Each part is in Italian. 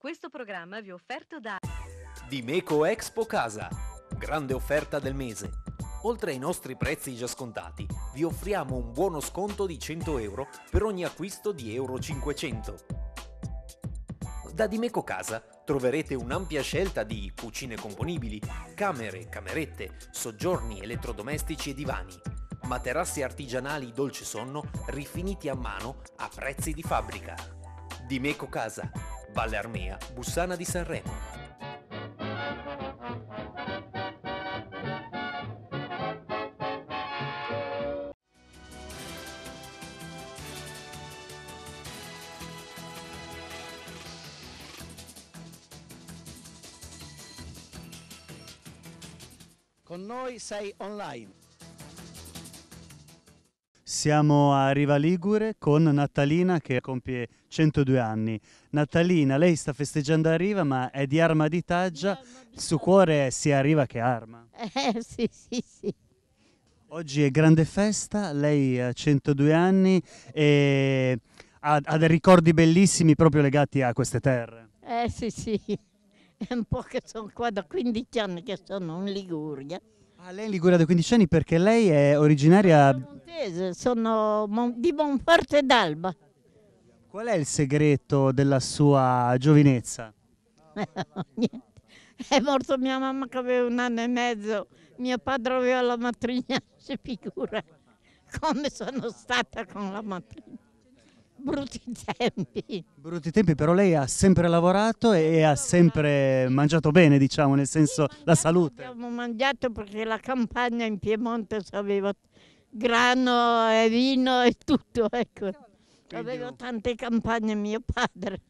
Questo programma vi è offerto da Dimeco Expo Casa. Grande offerta del mese. Oltre ai nostri prezzi già scontati, vi offriamo un buono sconto di 100 euro per ogni acquisto di Euro 500. Da Dimeco Casa troverete un'ampia scelta di cucine componibili, camere, camerette, soggiorni, elettrodomestici e divani, materassi artigianali dolce sonno rifiniti a mano a prezzi di fabbrica. Dimeco Casa Valle Armea, Bussana di Sanremo. Con noi sei online siamo a Riva Ligure con Natalina che compie 102 anni. Natalina, lei sta festeggiando a Riva ma è di Arma di Taggia, il suo cuore è sia a Riva che Arma. Eh sì, sì, sì. Oggi è grande festa, lei ha 102 anni e ha, ha dei ricordi bellissimi proprio legati a queste terre. Eh sì, sì, è un po' che sono qua da 15 anni che sono in Liguria. Ah, lei è in Liguria 15 anni perché lei è originaria... Montese, sono di Monforte d'Alba. Qual è il segreto della sua giovinezza? Niente. È morta mia mamma che aveva un anno e mezzo, mio padre aveva la matrigna, si figura come sono stata con la matrigna brutti tempi. Brutti tempi, però lei ha sempre lavorato e ha sempre mangiato bene, diciamo, nel senso mangiato, la salute. Abbiamo mangiato perché la campagna in Piemonte aveva grano e vino e tutto, ecco. Avevo tante campagne mio padre.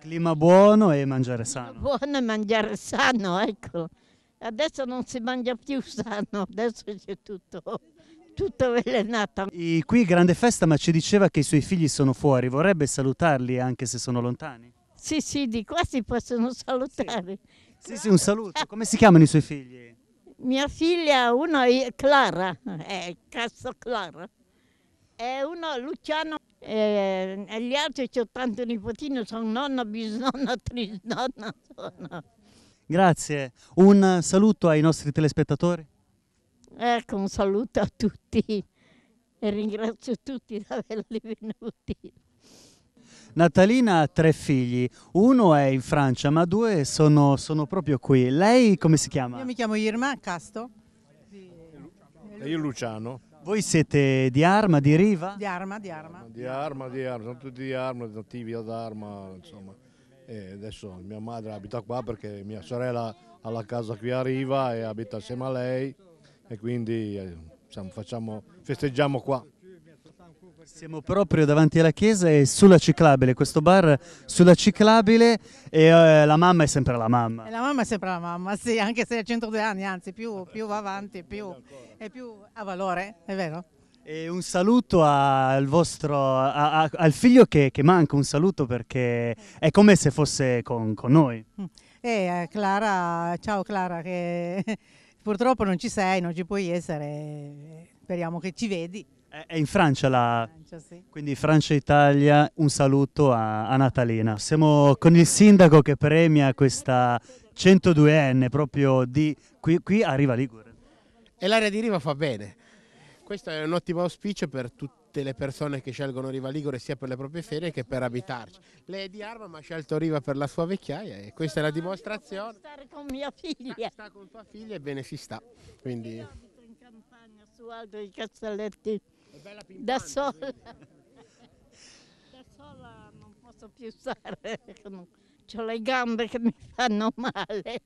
Clima buono e mangiare sano. buono e mangiare sano, ecco. Adesso non si mangia più sano, adesso c'è tutto tutta avvelenata. E qui grande festa, ma ci diceva che i suoi figli sono fuori, vorrebbe salutarli anche se sono lontani? Sì, sì, di qua si possono salutare. Sì, sì, un saluto. Come si chiamano i suoi figli? Mia figlia, uno è Clara, è Cazzo Clara, e uno Luciano, e, gli altri ho tanto nipotino, sono nonna, bisnonna, trisnonna. Sono. Grazie. Un saluto ai nostri telespettatori. Ecco, un saluto a tutti e ringrazio tutti di averli venuti. Natalina ha tre figli, uno è in Francia ma due sono, sono proprio qui. Lei come si chiama? Io mi chiamo Irma Casto. E io Luciano. Voi siete di Arma, di Riva? Di Arma, di Arma. Di Arma, di Arma, sono tutti di Arma, nativi ad Arma, insomma. E adesso mia madre abita qua perché mia sorella ha la casa qui a Riva e abita assieme a lei e quindi diciamo, facciamo, festeggiamo qua. Siamo proprio davanti alla chiesa e sulla ciclabile, questo bar sulla ciclabile e eh, la mamma è sempre la mamma. E la mamma è sempre la mamma, sì, anche se ha 102 anni, anzi più, più va avanti, più, è più ha valore, è vero? E un saluto al, vostro, a, a, al figlio che, che, manca, un saluto perché è come se fosse con, con noi. Mm. Eh, Clara, ciao Clara che purtroppo non ci sei, non ci puoi essere, speriamo che ci vedi. È in Francia la... Francia, sì. Quindi Francia-Italia, un saluto a, a, Natalina. Siamo con il sindaco che premia questa 102enne proprio di qui, qui a Riva Ligure. E l'area di Riva fa bene. Questo è un ottimo auspicio per tutti tutte le persone che scelgono Riva Ligure sia per le proprie ferie che per abitarci. Lei è di Arma ma ha scelto Riva per la sua vecchiaia e questa è la dimostrazione. Stare con mia figlia. Sta con tua figlia e bene si sta. Quindi... Io abito in campagna su Aldo i Castelletti da sola. da sola non posso più stare, ecco, ho le gambe che mi fanno male.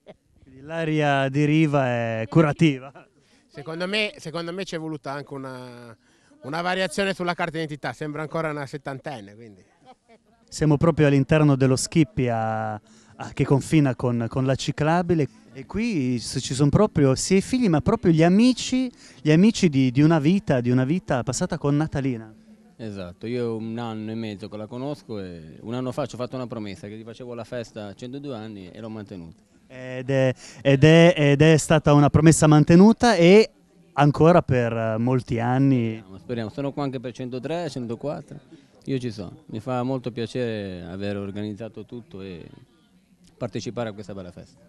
L'aria di Riva è curativa. Secondo me, secondo me ci è voluta anche una, una variazione sulla carta d'identità, sembra ancora una settantenne. Quindi. Siamo proprio all'interno dello Schippia ah, che confina con, con, la ciclabile e qui ci sono proprio sia i figli ma proprio gli amici, gli amici di, di, una vita, di una vita passata con Natalina. Esatto, io un anno e mezzo che la conosco e un anno fa ci ho fatto una promessa che gli facevo la festa a 102 anni e l'ho mantenuta. Ed è, ed, è, ed è, stata una promessa mantenuta e ancora per eh, molti anni. Speriamo, speriamo, sono qua anche per 103, 104, io ci sono. Mi fa molto piacere aver organizzato tutto e partecipare a questa bella festa.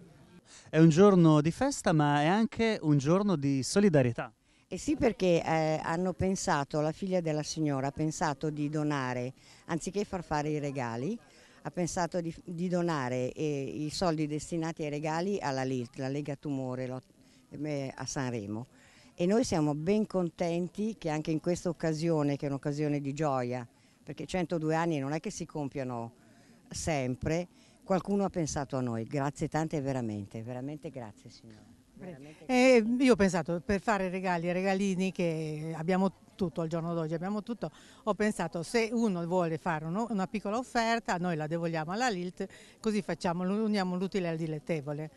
È un giorno di festa ma è anche un giorno di solidarietà. Eh sì perché eh, hanno pensato, la figlia della signora ha pensato di donare, anziché far fare i regali, ha pensato di, di donare eh, i soldi destinati ai regali alla LILT, la Lega Tumore eh, a Sanremo e noi siamo ben contenti che anche in questa occasione, che è un'occasione di gioia, perché 102 anni non è che si compiano sempre, qualcuno ha pensato a noi. Grazie tante veramente, veramente grazie signora. Eh, io ho pensato per fare regali e regalini che abbiamo tutto al giorno d'oggi, abbiamo tutto, ho pensato se uno vuole fare uno, una piccola offerta noi la devoliamo alla LILT così facciamo, uniamo l'utile al dilettevole.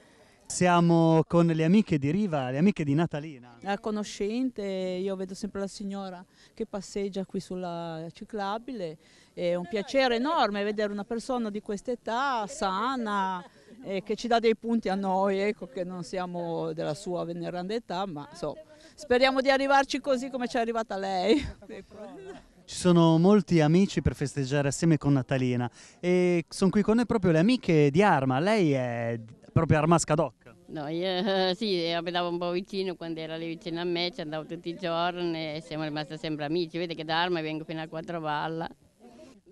Siamo con le amiche di Riva, le amiche di Natalina. La conoscente, io vedo sempre la signora che passeggia qui sulla ciclabile, è un piacere enorme vedere una persona di questa età, sana, eh, che ci dà dei punti a noi, ecco, che non siamo della sua veneranda età, ma so, speriamo di arrivarci così come ci è arrivata lei. Ci sono molti amici per festeggiare assieme con Natalina e sono qui con noi proprio le amiche di Arma. Lei è proprio a Armasca Doc? No, io sì, abitavo un po' vicino quando era lì vicino a me, ci andavo tutti i giorni e siamo rimasti sempre amici. Vede che da Arma vengo fino a Quattrovalla.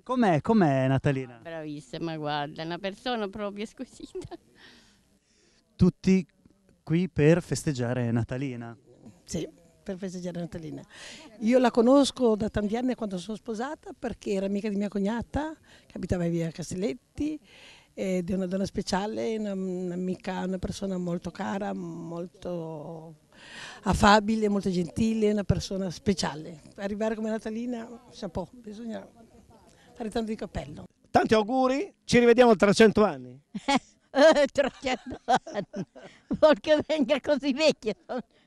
Com'è, com'è Natalina? Bravissima, guarda, è una persona proprio squisita. Tutti qui per festeggiare Natalina? Sì, per festeggiare Natalina. Io la conosco da tanti anni quando sono sposata perché era amica di mia cognata che abitava via via Castelletti è di una donna speciale, un'amica, una persona molto cara, molto affabile, molto gentile, una persona speciale. Arrivare come Natalina, sapò, bisogna fare tanto di cappello. Tanti auguri, ci rivediamo tra cento anni. Eh, tra cento anni, vuol che venga così vecchio,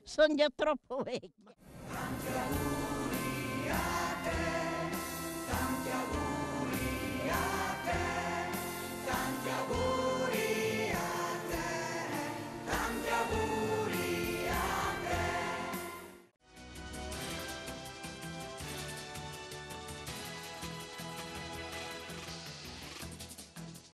sono già troppo vecchio. Tanti auguri.